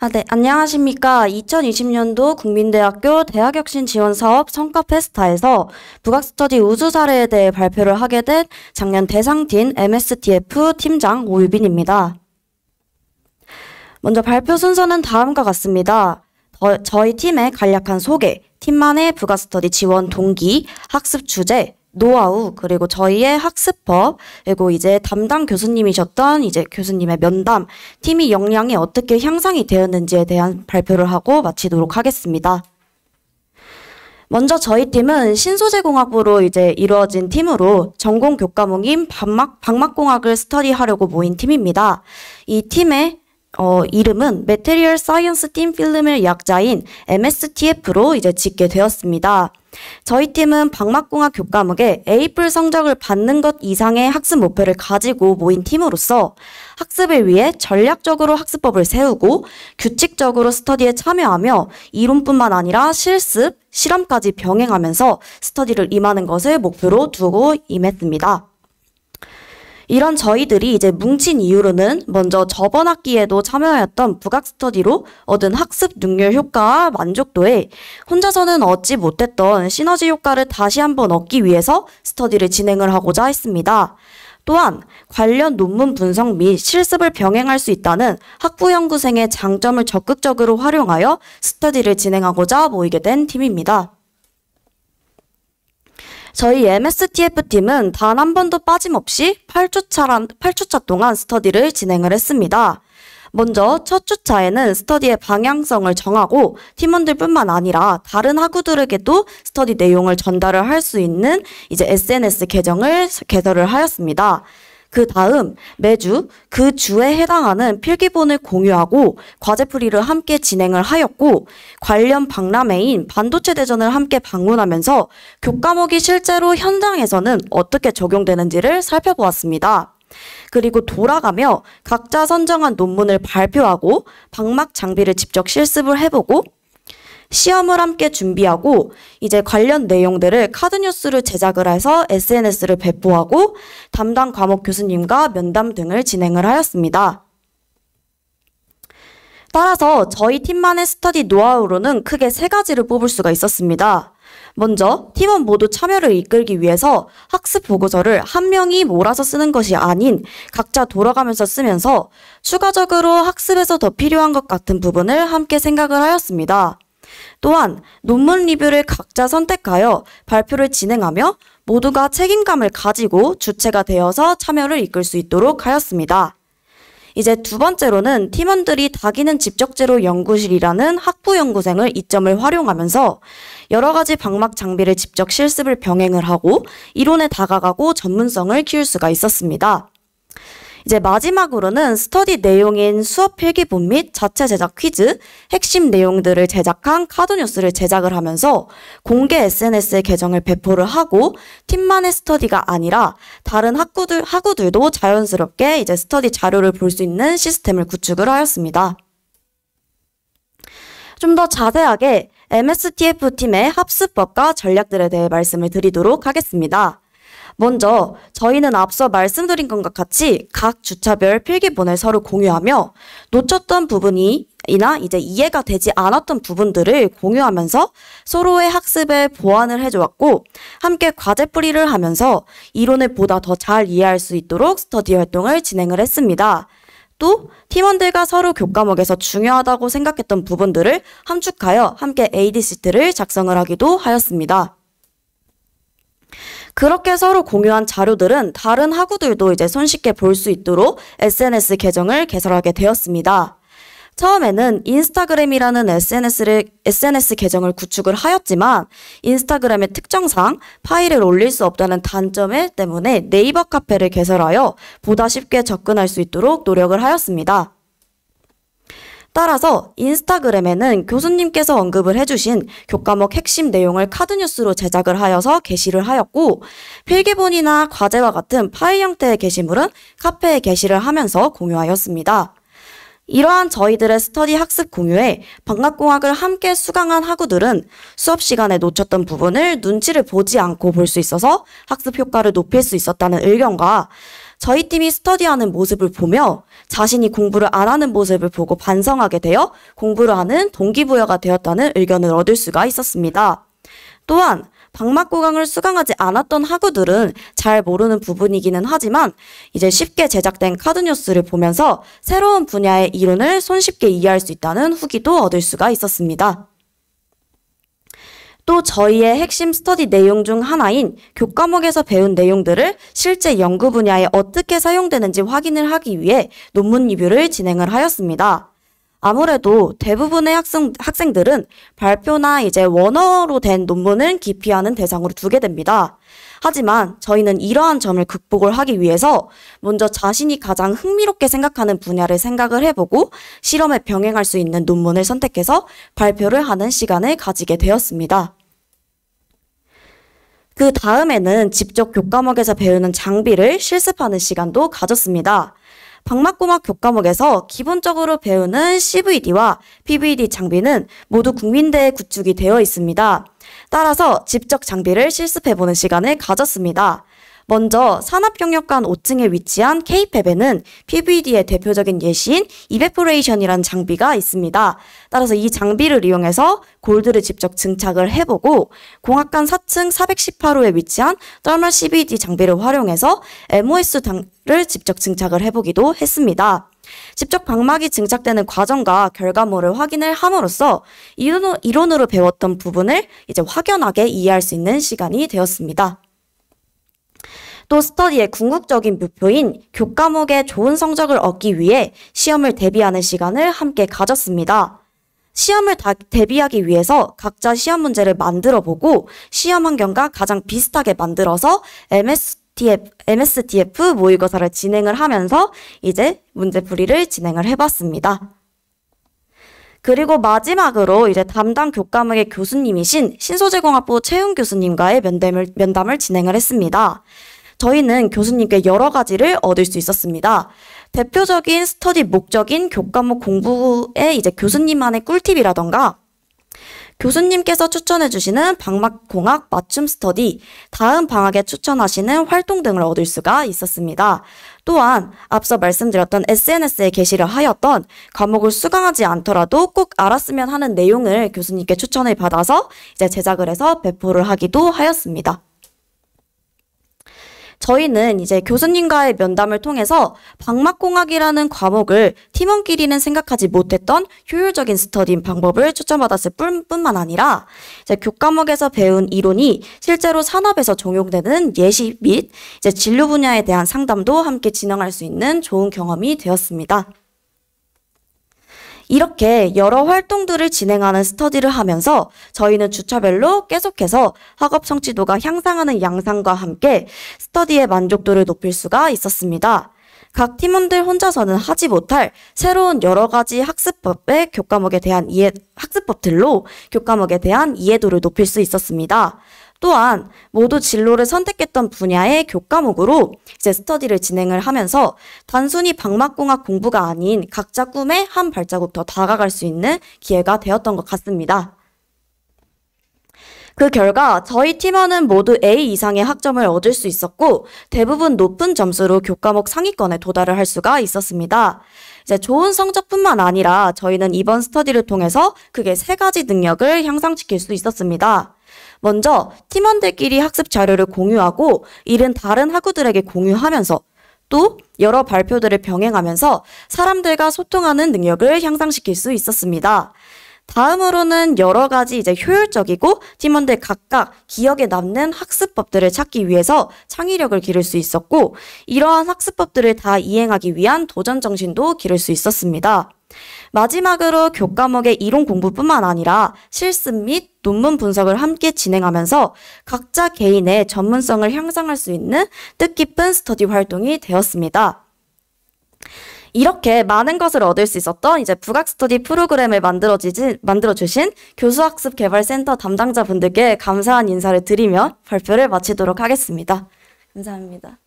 아, 네. 안녕하십니까. 2020년도 국민대학교 대학혁신 지원 사업 성과 페스타에서 부각스터디 우수 사례에 대해 발표를 하게 된 작년 대상팀 MSTF 팀장 오유빈입니다. 먼저 발표 순서는 다음과 같습니다. 더, 저희 팀의 간략한 소개, 팀만의 부악스터디 지원 동기, 학습 주제, 노하우 그리고 저희의 학습법 그리고 이제 담당 교수님이셨던 이제 교수님의 면담 팀이 역량이 어떻게 향상이 되었는지에 대한 발표를 하고 마치도록 하겠습니다. 먼저 저희 팀은 신소재공학부로 이제 이루어진 팀으로 전공 교과목인 방막, 방막공학을 스터디하려고 모인 팀입니다. 이 팀의 어, 이름은 Material Science Team Film의 약자인 MSTF로 이제 짓게 되었습니다. 저희 팀은 방막공학 교과목에 a 성적을 받는 것 이상의 학습 목표를 가지고 모인 팀으로서 학습을 위해 전략적으로 학습법을 세우고 규칙적으로 스터디에 참여하며 이론뿐만 아니라 실습, 실험까지 병행하면서 스터디를 임하는 것을 목표로 두고 임했습니다. 이런 저희들이 이제 뭉친 이유로는 먼저 저번 학기에도 참여하였던 부각 스터디로 얻은 학습 능률 효과와 만족도에 혼자서는 얻지 못했던 시너지 효과를 다시 한번 얻기 위해서 스터디를 진행을 하고자 했습니다. 또한 관련 논문 분석 및 실습을 병행할 수 있다는 학부 연구생의 장점을 적극적으로 활용하여 스터디를 진행하고자 모이게 된 팀입니다. 저희 MSTF팀은 단 한 번도 빠짐없이 8주차란, 8주차 동안 스터디를 진행을 했습니다. 먼저 첫 주차에는 스터디의 방향성을 정하고 팀원들뿐만 아니라 다른 학우들에게도 스터디 내용을 전달을 할 수 있는 이제 SNS 계정을 개설을 하였습니다. 그 다음 매주 그 주에 해당하는 필기본을 공유하고 과제풀이를 함께 진행을 하였고 관련 박람회인 반도체 대전을 함께 방문하면서 교과목이 실제로 현장에서는 어떻게 적용되는지를 살펴보았습니다. 그리고 돌아가며 각자 선정한 논문을 발표하고 방막 장비를 직접 실습을 해보고 시험을 함께 준비하고 이제 관련 내용들을 카드뉴스를 제작을 해서 SNS를 배포하고 담당 과목 교수님과 면담 등을 진행을 하였습니다. 따라서 저희 팀만의 스터디 노하우로는 크게 세 가지를 뽑을 수가 있었습니다. 먼저 팀원 모두 참여를 이끌기 위해서 학습 보고서를 한 명이 몰아서 쓰는 것이 아닌 각자 돌아가면서 쓰면서 추가적으로 학습에서 더 필요한 것 같은 부분을 함께 생각을 하였습니다. 또한 논문 리뷰를 각자 선택하여 발표를 진행하며 모두가 책임감을 가지고 주체가 되어서 참여를 이끌 수 있도록 하였습니다. 이제 두 번째로는 팀원들이 닭이는 집적제로 연구실이라는 학부 연구생을 이점을 활용하면서 여러 가지 방막 장비를 직접 실습을 병행을 하고 이론에 다가가고 전문성을 키울 수가 있었습니다. 이제 마지막으로는 스터디 내용인 수업 필기본 및 자체 제작 퀴즈, 핵심 내용들을 제작한 카드뉴스를 제작을 하면서 공개 SNS 계정을 배포를 하고 팀만의 스터디가 아니라 다른 학구들, 학우들도 자연스럽게 이제 스터디 자료를 볼 수 있는 시스템을 구축을 하였습니다. 좀 더 자세하게 MSTF 팀의 합습법과 전략들에 대해 말씀을 드리도록 하겠습니다. 먼저 저희는 앞서 말씀드린 것과 같이 각 주차별 필기본을 서로 공유하며 놓쳤던 부분이 이나 이제 이해가 되지 않았던 부분들을 공유하면서 서로의 학습에 보완을 해주었고 함께 과제풀이를 하면서 이론을 보다 더 잘 이해할 수 있도록 스터디 활동을 진행을 했습니다. 또 팀원들과 서로 교과목에서 중요하다고 생각했던 부분들을 함축하여 함께 AD 시트를 작성을 하기도 하였습니다. 그렇게 서로 공유한 자료들은 다른 학우들도 이제 손쉽게 볼 수 있도록 SNS 계정을 개설하게 되었습니다. 처음에는 인스타그램이라는 SNS를, SNS 계정을 구축을 하였지만 인스타그램의 특정상 파일을 올릴 수 없다는 단점 때문에 네이버 카페를 개설하여 보다 쉽게 접근할 수 있도록 노력을 하였습니다. 따라서 인스타그램에는 교수님께서 언급을 해주신 교과목 핵심 내용을 카드뉴스로 제작을 하여서 게시를 하였고 필기본이나 과제와 같은 파일 형태의 게시물은 카페에 게시를 하면서 공유하였습니다. 이러한 저희들의 스터디 학습 공유에 방학공학을 함께 수강한 학우들은 수업 시간에 놓쳤던 부분을 눈치를 보지 않고 볼 수 있어서 학습 효과를 높일 수 있었다는 의견과 저희 팀이 스터디하는 모습을 보며 자신이 공부를 안 하는 모습을 보고 반성하게 되어 공부를 하는 동기부여가 되었다는 의견을 얻을 수가 있었습니다. 또한 박막고강을 수강하지 않았던 학우들은 잘 모르는 부분이기는 하지만 이제 쉽게 제작된 카드뉴스를 보면서 새로운 분야의 이론을 손쉽게 이해할 수 있다는 후기도 얻을 수가 있었습니다. 또 저희의 핵심 스터디 내용 중 하나인 교과목에서 배운 내용들을 실제 연구 분야에 어떻게 사용되는지 확인을 하기 위해 논문 리뷰를 진행을 하였습니다. 아무래도 대부분의 학생, 학생들은 발표나 이제 원어로 된 논문을 기피하는 대상으로 두게 됩니다. 하지만 저희는 이러한 점을 극복을 하기 위해서 먼저 자신이 가장 흥미롭게 생각하는 분야를 생각을 해보고 실험에 병행할 수 있는 논문을 선택해서 발표를 하는 시간을 가지게 되었습니다. 그 다음에는 직접 교과목에서 배우는 장비를 실습하는 시간도 가졌습니다. 방막고막 교과목에서 기본적으로 배우는 CVD와 PVD 장비는 모두 국민대에 구축이 되어 있습니다. 따라서 직접 장비를 실습해보는 시간을 가졌습니다. 먼저 산업경력관 5층에 위치한 K-팹에는 PVD의 대표적인 예시인 이베포레이션이라는 장비가 있습니다. 따라서 이 장비를 이용해서 골드를 직접 증착을 해보고 공학관 4층 418호에 위치한 떨멀 CBD 장비를 활용해서 MOS를 직접 증착을 해보기도 했습니다. 직접 방막이 증착되는 과정과 결과물을 확인을 함으로써 이론으로 배웠던 부분을 이제 확연하게 이해할 수 있는 시간이 되었습니다. 또 스터디의 궁극적인 목표인 교과목의 좋은 성적을 얻기 위해 시험을 대비하는 시간을 함께 가졌습니다. 시험을 대비하기 위해서 각자 시험 문제를 만들어 보고 시험 환경과 가장 비슷하게 만들어서 MSTF, MSTF 모의고사를 진행을 하면서 이제 문제풀이를 진행을 해봤습니다. 그리고 마지막으로 이제 담당 교과목의 교수님이신 신소재공학부 최훈 교수님과의 면담을, 면담을 진행을 했습니다. 저희는 교수님께 여러 가지를 얻을 수 있었습니다. 대표적인 스터디 목적인 교과목 공부에 이제 교수님만의 꿀팁이라던가 교수님께서 추천해 주시는 방학공학 맞춤 스터디, 다음 방학에 추천하시는 활동 등을 얻을 수가 있었습니다. 또한 앞서 말씀드렸던 SNS에 게시를 하였던 과목을 수강하지 않더라도 꼭 알았으면 하는 내용을 교수님께 추천을 받아서 이제 제작을 해서 배포를 하기도 하였습니다. 저희는 이제 교수님과의 면담을 통해서 박막공학이라는 과목을 팀원끼리는 생각하지 못했던 효율적인 스터디 인 방법을 추천받았을 뿐만 아니라 이제 교과목에서 배운 이론이 실제로 산업에서 적용되는 예시 및 이제 진료 분야에 대한 상담도 함께 진행할 수 있는 좋은 경험이 되었습니다. 이렇게 여러 활동들을 진행하는 스터디를 하면서 저희는 주차별로 계속해서 학업 성취도가 향상하는 양상과 함께 스터디의 만족도를 높일 수가 있었습니다. 각 팀원들 혼자서는 하지 못할 새로운 여러 가지 학습법의 교과목에 대한 이해, 학습법들로 교과목에 대한 이해도를 높일 수 있었습니다. 또한 모두 진로를 선택했던 분야의 교과목으로 이제 스터디를 진행을 하면서 단순히 방막공학 공부가 아닌 각자 꿈에 한 발자국 더 다가갈 수 있는 기회가 되었던 것 같습니다. 그 결과 저희 팀원은 모두 A 이상의 학점을 얻을 수 있었고 대부분 높은 점수로 교과목 상위권에 도달을 할 수가 있었습니다. 이제 좋은 성적뿐만 아니라 저희는 이번 스터디를 통해서 크게 세 가지 능력을 향상시킬 수 있었습니다. 먼저 팀원들끼리 학습 자료를 공유하고 이른 다른 학우들에게 공유하면서 또 여러 발표들을 병행하면서 사람들과 소통하는 능력을 향상시킬 수 있었습니다. 다음으로는 여러 가지 이제 효율적이고 팀원들 각각 기억에 남는 학습법들을 찾기 위해서 창의력을 기를 수 있었고 이러한 학습법들을 다 이행하기 위한 도전 정신도 기를 수 있었습니다. 마지막으로 교과목의 이론 공부뿐만 아니라 실습 및 논문 분석을 함께 진행하면서 각자 개인의 전문성을 향상할 수 있는 뜻깊은 스터디 활동이 되었습니다. 이렇게 많은 것을 얻을 수 있었던 이제 북악 스터디 프로그램을 만들어지지, 만들어주신 교수학습개발센터 담당자분들께 감사한 인사를 드리며 발표를 마치도록 하겠습니다. 감사합니다.